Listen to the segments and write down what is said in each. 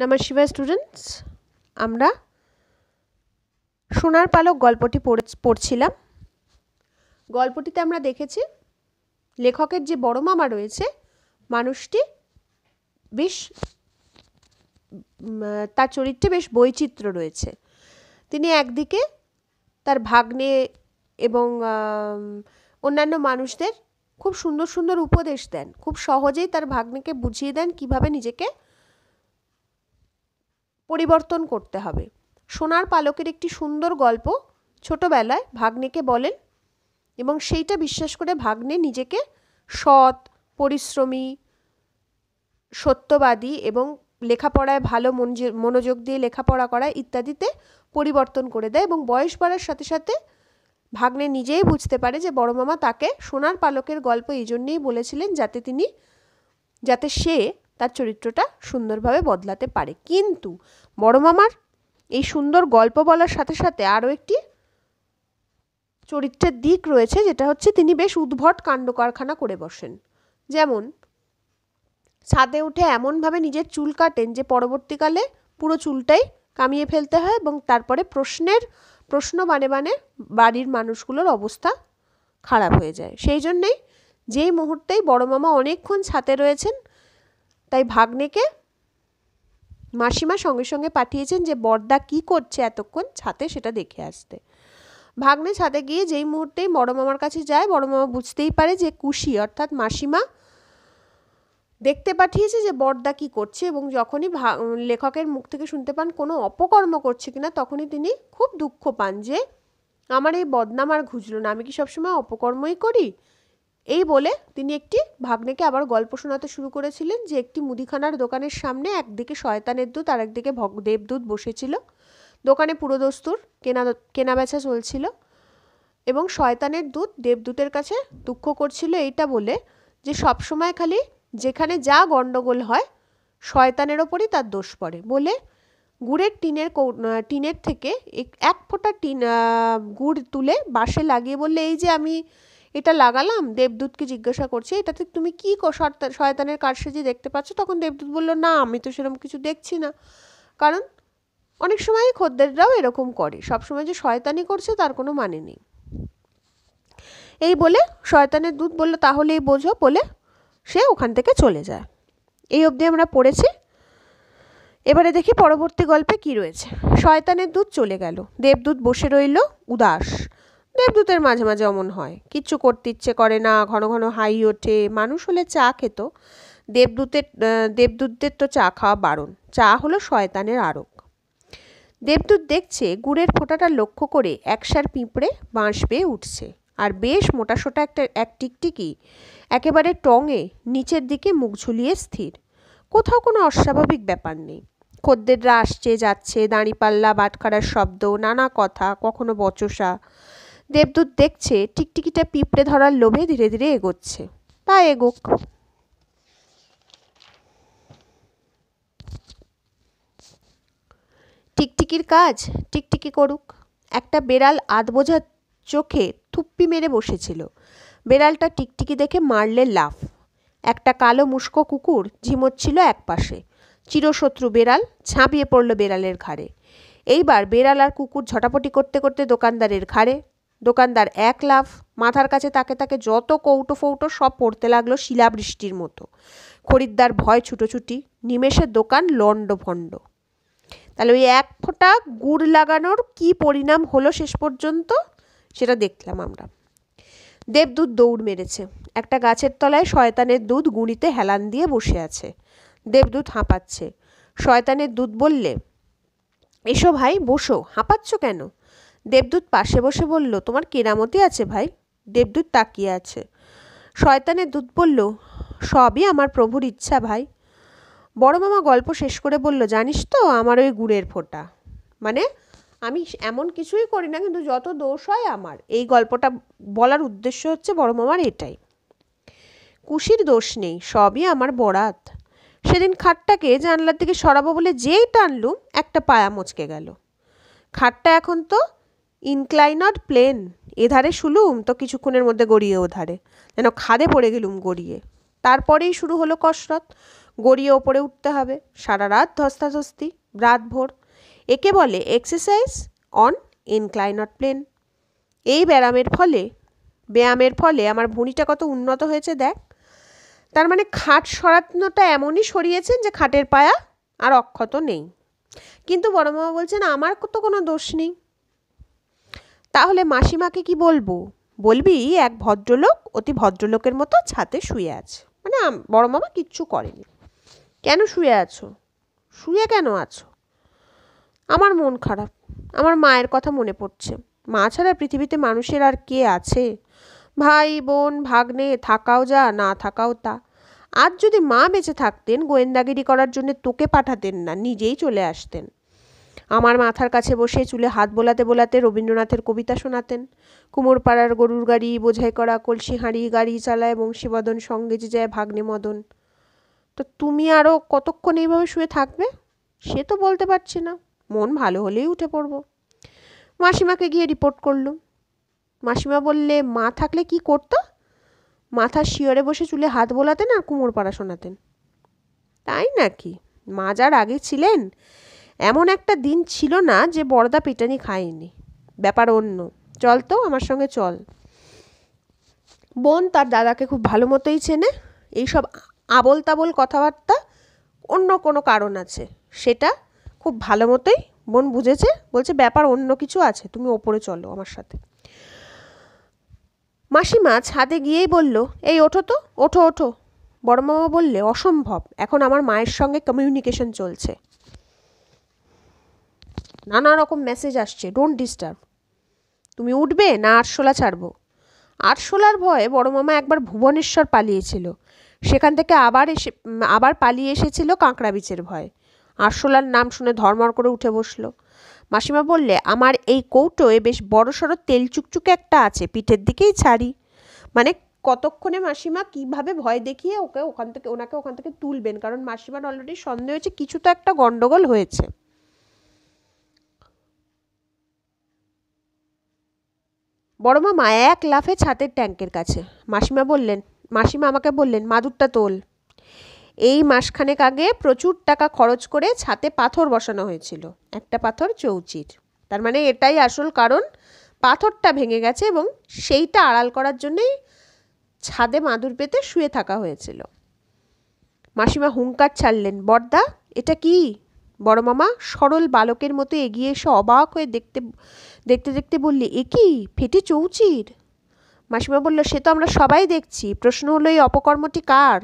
number Shiba students আমরা সোনার পালক গল্পটি পড়ছিলাম গল্পটিতে আমরা দেখেছি লেখকের যে বড় মামা রয়েছে মানুষটি বেশ তার চরিত্রে বেশ বৈচিত্র্য রয়েছে তিনি একদিকে তার ভাগ্নে এবং অন্যান্য মানুষদের খুব সুন্দর সুন্দর উপদেশ দেন খুব সহজেই তার ভাগ্নেকে বুঝিয়ে দেন কিভাবে নিজেকে পরিবর্তন করতে হবে সোনার পালকের একটি সুন্দর গল্প ছোটবেলায় ভাগ্নেকে বলেন এবং সেইটা বিশ্বাস করে ভাগ্নে নিজেকে সৎ পরিশ্রমী সত্যবাদী এবং লেখাপড়ায় ভালো মনোযোগ দিয়ে লেখাপড়া করা ইত্যাদিতে পরিবর্তন করে দেয় এবং বয়স বাড়ার সাথে সাথে ভাগ্নে নিজেই বুঝতে পারে যে বড় মামা তাকে সোনার পালকের গল্প এই জন্যেই বলেছিলেন যাতে তিনি যাতে সে তার চরিত্রটা সুন্দরভাবে বদলাতে পারে কিন্তু বড় মামার এই সুন্দর গল্প বলার সাথে সাথে আরও একটি চরিত্রের দিক রয়েছে যেটা হচ্ছে তিনি বেশ উদ্ভট কাণ্ড কারখানা করে বসেন যেমন ছাদে উঠে এমনভাবে নিজের চুল কাটেন যে পরবর্তীকালে পুরো চুলটাই কামিয়ে ফেলতে হয় এবং তারপরে প্রশ্নের প্রশ্ন বানে বানে বাড়ির মানুষগুলোর অবস্থা খারাপ হয়ে যায় সেই জন্যেই যেই মুহূর্তেই বড় মামা অনেকক্ষণ ছাতে রয়েছেন তাই ভাগ্নেকে মাসিমা সঙ্গে সঙ্গে পাঠিয়েছেন যে বর্দা কি করছে এতক্ষণ ছাতে সেটা দেখে আসতে ভাগ্নে ছাদে গিয়ে যেই মুহূর্তেই বড় মামার কাছে যায় বড় মামা বুঝতেই পারে যে কুশি অর্থাৎ মাসিমা দেখতে পাঠিয়েছে যে বর্দা কি করছে এবং যখনই লেখকের মুখ থেকে শুনতে পান কোনো অপকর্ম করছে কিনা তখনই তিনি খুব দুঃখ পান যে আমার এই বদনাম আর ঘুজলো না আমি কি সবসময় অপকর্মই করি এই বলে তিনি একটি ভাগ্নেকে আবার গল্প শোনাতে শুরু করেছিলেন যে একটি মুদিখানার দোকানের সামনে একদিকে শয়তানের দুধ আর একদিকে দেবদূত বসেছিল দোকানে পুরো দস্তুর কেনা কেনা বেচা চলছিল এবং শয়তানের দুধ দেবদূতের কাছে দুঃখ করছিল এইটা বলে যে সবসময় খালি যেখানে যা গণ্ডগোল হয় শয়তানের ওপরই তার দোষ পড়ে বলে গুড়ের টিনের টিনের থেকে এক ফোঁটা টিন গুড় তুলে বাসে লাগিয়ে বললে এই যে আমি এটা লাগালাম দেবদূতকে জিজ্ঞাসা করছে এটাতে তুমি কী শয়তানের কারসাজি দেখতে পাচ্ছ তখন দেবদূত বলল না আমি তো সেরকম কিছু দেখছি না কারণ অনেক সময় খদ্দেররাও এরকম করে সবসময় যে শয়তানি করছে তার কোনো মানে নেই এই বলে শয়তানের দুধ বললো তাহলেই বোঝো বলে সে ওখান থেকে চলে যায় এই অবধি আমরা পড়েছি এবারে দেখি পরবর্তী গল্পে কি রয়েছে শয়তানের দুধ চলে গেল দেবদূত বসে রইল উদাস দেবদূতের মাঝে মাঝে অমন হয় কিচ্ছু করতে ইচ্ছে করে না ঘন ঘন হাই ওঠে মানুষ হলে চা খেত দেবদূতের দেবদূতদের তো চা খাওয়া বারণ চা হলো শয়তানের আরক দেবদূত দেখছে গুড়ের ফোঁটাটা লক্ষ্য করে একসার পিঁপড়ে বাঁশ বেয়ে উঠছে আর বেশ মোটাসোটা একটা এক টিকটিকি একেবারে টঙে নিচের দিকে মুখ ঝুলিয়ে স্থির কোথাও কোনো অস্বাভাবিক ব্যাপার নেই খদ্দেররা আসছে যাচ্ছে দাঁড়িপাল্লা বাটখারার শব্দ নানা কথা কখনো বচসা দেবদূত দেখছে টিকটিকিটা পিঁপড়ে ধরার লোভে ধীরে ধীরে এগোচ্ছে তা এগোক টিকটিকির কাজ টিকটিকি করুক একটা বেড়াল আধবোঝা চোখে থুপ্পি মেরে বসেছিল বেড়ালটা টিকটিকি দেখে মারলে লাফ একটা কালো মুস্কো কুকুর ঝিমচ্ছিল এক পাশে চিরশত্রু বেড়াল ছাঁপিয়ে পড়ল বেড়ালের ঘাড়ে এইবার বেড়াল আর কুকুর ঝটাপটি করতে করতে দোকানদারের ঘাড়ে দোকানদার এক লাভ মাথার কাছে তাকে তাকে যত কৌটো ফৌটো সব পড়তে লাগলো শিলাবৃষ্টির মতো খরিদ্দার ভয় ছুটোছুটি নিমেষে দোকান লণ্ডভণ্ড তাহলে ওই এক ফোঁটা গুড় লাগানোর কি পরিণাম হলো শেষ পর্যন্ত সেটা দেখলাম আমরা দেবদূত দৌড় মেরেছে একটা গাছের তলায় শয়তানের দুধ গুঁড়িতে হেলান দিয়ে বসে আছে দেবদূত হাঁপাচ্ছে শয়তানের দুধ বললে এসো ভাই বসো হাঁপাচ্ছ কেন দেবদূত পাশে বসে বলল তোমার কেরামতি আছে ভাই দেবদূত তাকিয়ে আছে শয়তানের দূত বলল সবই আমার প্রভুর ইচ্ছা ভাই বড় মামা গল্প শেষ করে বলল জানিস তো আমার ওই গুড়ের ফোঁটা মানে আমি এমন কিছুই করি না কিন্তু যত দোষ হয় আমার এই গল্পটা বলার উদ্দেশ্য হচ্ছে বড় মামার এটাই কুশির দোষ নেই সবই আমার বরাত সেদিন খাটটাকে জানলার দিকে সরাবো বলে যেই টানলুম একটা পায়া মচকে গেল খাটটা এখন তো ইনক্লাইনড প্লেন এধারে শুলুম তো কিছুক্ষণের মধ্যে গড়িয়ে ওধারে যেন খাদে পড়ে গেলুম গড়িয়ে তারপরেই শুরু হলো কসরত গড়িয়ে ওপরে উঠতে হবে সারা রাত ধস্তাধস্তি রাত ভোর একে বলে এক্সারসাইজ অন ইনক্লাইনড প্লেন এই ব্যায়ামের ফলে ব্যায়ামের ফলে আমার ভুঁড়িটা কত উন্নত হয়েছে দেখ তার মানে খাট সরানোটা এমনই সরিয়েছেন যে খাটের পায়া আর অক্ষত নেই কিন্তু বড়মামা বলছেন আমার তো কোনো দোষ নেই তাহলে মাসিমাকে কি বলবো বলবি এক ভদ্রলোক অতি ভদ্রলোকের মতো ছাতে শুয়ে আছে মানে বড় মামা কিচ্ছু করেনি কেন শুয়ে আছো শুয়ে কেন আছো আমার মন খারাপ আমার মায়ের কথা মনে পড়ছে মা ছাড়া পৃথিবীতে মানুষের আর কে আছে ভাই বোন ভাগ্নে থাকাও যা না থাকাও তা আজ যদি মা বেঁচে থাকতেন গোয়েন্দাগিরি করার জন্য তোকে পাঠাতেন না নিজেই চলে আসতেন আমার মাথার কাছে বসে চুলে হাত বোলাতে বোলাতে রবীন্দ্রনাথের কবিতা শোনাতেন কুমোরপাড়ার গরুর গাড়ি বোঝাই করা কলসি হাঁড়ি গাড়ি চালায় বংশীবদন সঙ্গে যে যায় ভাগ্নে মদন তো তুমি আরও কতক্ষণ এইভাবে শুয়ে থাকবে সে তো বলতে পারছি না মন ভালো হলেই উঠে পড়ব মাসিমাকে গিয়ে রিপোর্ট করলো মাসিমা বললে মা থাকলে কি করতো মাথা শিয়রে বসে চুলে হাত বোলাতেন আর কুমোর পাড়া শোনাতেন তাই নাকি মা যার আগে ছিলেন এমন একটা দিন ছিল না যে বড়দা পিটানি খায়নি ব্যাপার অন্য চল তো আমার সঙ্গে চল বোন তার দাদাকে খুব ভালো মতোই চেনে এইসব আবল তাবল কথাবার্তা অন্য কোনো কারণ আছে সেটা খুব ভালো মতোই বোন বুঝেছে বলছে ব্যাপার অন্য কিছু আছে তুমি ওপরে চলো আমার সাথে মাসিমা ছাদে গিয়েই বলল এই ওঠো তো ওঠো ওঠো বড়মামা বললে অসম্ভব এখন আমার মায়ের সঙ্গে কমিউনিকেশন চলছে নানা রকম মেসেজ আসছে ডোন্ট ডিস্টার্ব তুমি উঠবে না আরশোলা ছাড়বো আরশোলার ভয়ে বড় মামা একবার ভুবনেশ্বর পালিয়েছিল সেখান থেকে আবার এসে আবার পালিয়ে এসেছিল কাঁকড়া বিচের ভয়ে আরশোলার নাম শুনে ধর্মর করে উঠে বসলো মাসিমা বললে আমার এই কৌটোয় বেশ বড় সড়ো তেল চুকচুকে একটা আছে পিঠের দিকেই ছাড়ি মানে কতক্ষণে মাসিমা কিভাবে ভয় দেখিয়ে ওকে ওখান থেকে ওনাকে ওখান থেকে তুলবেন কারণ মাসিমার অলরেডি সন্দেহ হয়েছে কিছু তো একটা গণ্ডগোল হয়েছে বড় মামা এক লাফে ছাতের ট্যাঙ্কের কাছে মাসিমা বললেন মাসিমা আমাকে বললেন মাদুরটা তোল এই মাসখানেক আগে প্রচুর টাকা খরচ করে ছাতে পাথর বসানো হয়েছিল একটা পাথর চৌচির তার মানে এটাই আসল কারণ পাথরটা ভেঙে গেছে এবং সেইটা আড়াল করার জন্যেই ছাদে মাদুর পেতে শুয়ে থাকা হয়েছিল মাসিমা হুঙ্কার ছাড়লেন বর্দা এটা কি বড় মামা সরল বালকের মতো এগিয়ে এসে অবাক হয়ে দেখতে দেখতে দেখতে বললি এ কি ফেটে চৌচির মাসিমা বলল সে তো আমরা সবাই দেখছি প্রশ্ন হলো এই অপকর্মটি কার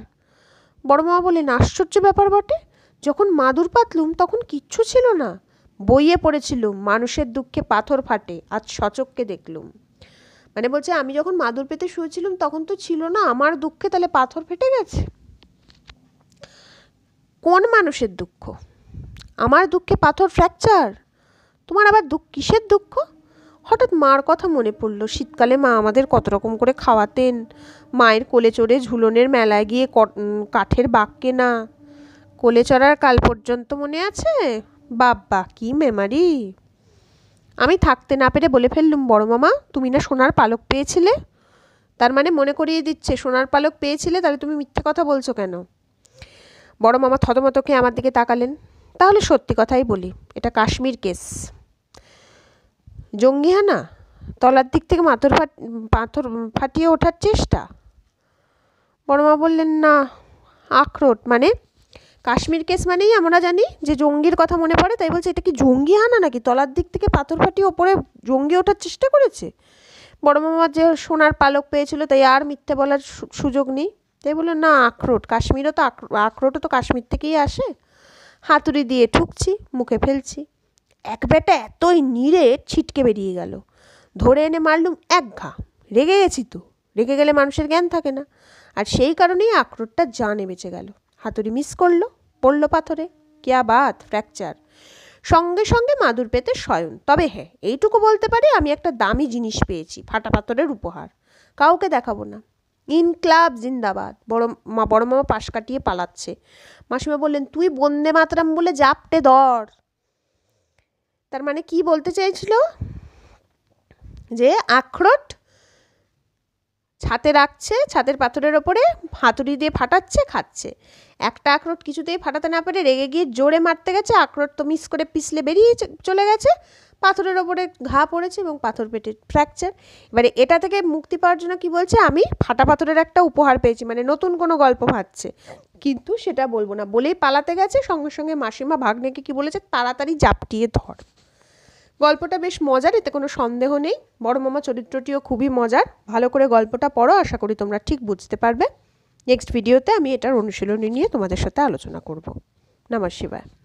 বড় মামা বললেন আশ্চর্য ব্যাপার বটে যখন মাদুর পাতলুম তখন কিচ্ছু ছিল না বইয়ে পড়েছিলুম মানুষের দুঃখে পাথর ফাটে আজ সচককে দেখলুম মানে বলছে আমি যখন মাদুর পেতে শুয়েছিলাম তখন তো ছিল না আমার দুঃখে তাহলে পাথর ফেটে গেছে কোন মানুষের দুঃখ আমার দুঃখে পাথর ফ্র্যাকচার তোমার আবার দুঃখ কিসের দুঃখ হঠাৎ মার কথা মনে পড়লো শীতকালে মা আমাদের কত রকম করে খাওয়াতেন মায়ের কোলে চড়ে ঝুলনের মেলায় গিয়ে কাঠের বাক কেনা কোলে চড়ার কাল পর্যন্ত মনে আছে বাব্বা কি মেমারি আমি থাকতে না পেরে বলে ফেললুম বড় মামা তুমি না সোনার পালক পেয়েছিলে তার মানে মনে করিয়ে দিচ্ছে সোনার পালক পেয়েছিলে তাহলে তুমি মিথ্যে কথা বলছো কেন বড় মামা থতমতকে আমার দিকে তাকালেন তাহলে সত্যি কথাই বলি এটা কাশ্মীর কেস জঙ্গিহানা তলার দিক থেকে মাথর ফাট পাথর ফাটিয়ে ওঠার চেষ্টা বড়মা বললেন না আখরোট মানে কাশ্মীর কেস মানেই আমরা জানি যে জঙ্গির কথা মনে পড়ে তাই বলছে এটা কি জঙ্গি হানা নাকি তলার দিক থেকে পাথর ফাটিয়ে ওপরে জঙ্গি ওঠার চেষ্টা করেছে বড় মামা যে সোনার পালক পেয়েছিল তাই আর মিথ্যে বলার সুযোগ নেই তাই বললো না আখরোট কাশ্মীরও তো আখরোটও তো কাশ্মীর থেকেই আসে হাতুড়ি দিয়ে ঠুকছি মুখে ফেলছি এক বেটা এতই নিড়ে ছিটকে বেরিয়ে গেল ধরে এনে মারলুম এক ঘা রেগে গেছি তো রেগে গেলে মানুষের জ্ঞান থাকে না আর সেই কারণেই আখরোটটা জানে বেঁচে গেল হাতুড়ি মিস করলো পড়লো পাথরে কিয়া বাত ফ্র্যাকচার সঙ্গে সঙ্গে মাদুর পেতে শয়ন তবে হ্যাঁ এইটুকু বলতে পারি আমি একটা দামি জিনিস পেয়েছি ফাটা পাথরের উপহার কাউকে দেখাবো না ইনক্লাব জিন্দাবাদ বড় মা বড় মামা পাশ কাটিয়ে পালাচ্ছে মাসিমা বললেন তুই বন্দে মাতরাম বলে জাপটে ধর তার মানে কি বলতে চাইছিল যে আখরোট ছাতে রাখছে ছাদের পাথরের ওপরে হাতুড়ি দিয়ে ফাটাচ্ছে খাচ্ছে একটা আখরোট কিছুতেই ফাটাতে না পেরে রেগে গিয়ে জোরে মারতে গেছে আখরোট তো মিস করে পিছলে বেরিয়ে চলে গেছে পাথরের ওপরে ঘা পড়েছে এবং পাথর পেটে ফ্র্যাকচার এবারে এটা থেকে মুক্তি পাওয়ার জন্য কি বলছে আমি ফাটা পাথরের একটা উপহার পেয়েছি মানে নতুন কোনো গল্প ভাবছে কিন্তু সেটা বলবো না বলেই পালাতে গেছে সঙ্গে সঙ্গে মাসিমা ভাগ্নেকে কি বলেছে তাড়াতাড়ি জাপটিয়ে ধর গল্পটা বেশ মজার এতে কোনো সন্দেহ নেই বড় মামা চরিত্রটিও খুবই মজার ভালো করে গল্পটা পড়ো আশা করি তোমরা ঠিক বুঝতে পারবে নেক্সট ভিডিওতে আমি এটার অনুশীলনী নিয়ে তোমাদের সাথে আলোচনা করব নমস্কার শিবায়